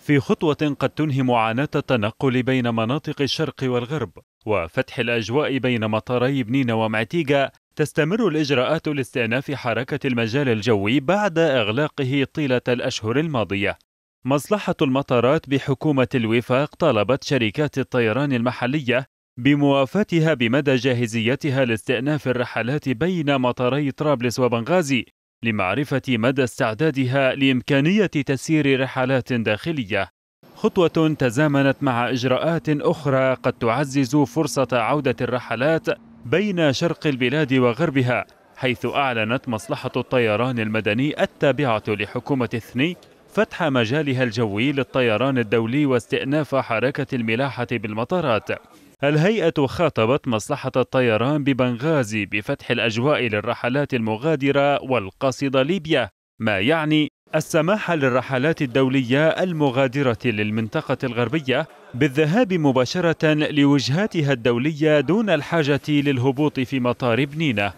في خطوة قد تنهي معاناة التنقل بين مناطق الشرق والغرب وفتح الأجواء بين مطاري بنين ومعتيقة تستمر الإجراءات لاستئناف حركة المجال الجوي بعد إغلاقه طيلة الأشهر الماضية مصلحة المطارات بحكومة الوفاق طالبت شركات الطيران المحلية بموافاتها بمدى جاهزيتها لاستئناف الرحلات بين مطاري طرابلس وبنغازي لمعرفة مدى استعدادها لإمكانية تسيير رحلات داخلية خطوة تزامنت مع إجراءات أخرى قد تعزز فرصة عودة الرحلات بين شرق البلاد وغربها حيث أعلنت مصلحة الطيران المدني التابعة لحكومة الثني فتح مجالها الجوي للطيران الدولي واستئناف حركة الملاحة بالمطارات الهيئة خاطبت مصلحة الطيران ببنغازي بفتح الأجواء للرحلات المغادرة والقاصدة ليبيا، ما يعني السماح للرحلات الدولية المغادرة للمنطقة الغربية بالذهاب مباشرة لوجهاتها الدولية دون الحاجة للهبوط في مطار بنينة.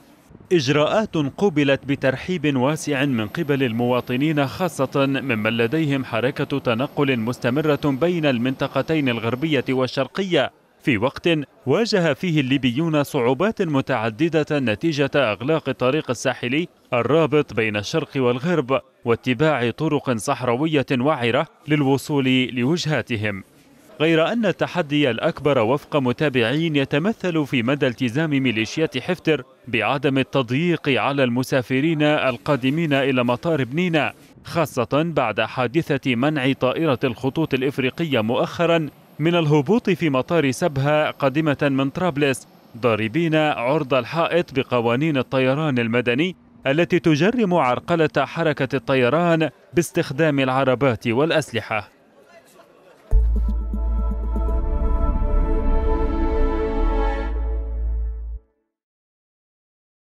إجراءات قُبلت بترحيب واسع من قبل المواطنين خاصة ممن لديهم حركة تنقل مستمرة بين المنطقتين الغربية والشرقية في وقت واجه فيه الليبيون صعوبات متعددة نتيجة أغلاق الطريق الساحلي الرابط بين الشرق والغرب واتباع طرق صحراوية وعرة للوصول لوجهاتهم غير أن التحدي الأكبر وفق متابعين يتمثل في مدى التزام ميليشيات حفتر بعدم التضييق على المسافرين القادمين إلى مطار بنينا خاصة بعد حادثة منع طائرة الخطوط الإفريقية مؤخرا من الهبوط في مطار سبها قادمة من طرابلس ضاربين عرض الحائط بقوانين الطيران المدني التي تجرم عرقلة حركة الطيران باستخدام العربات والأسلحة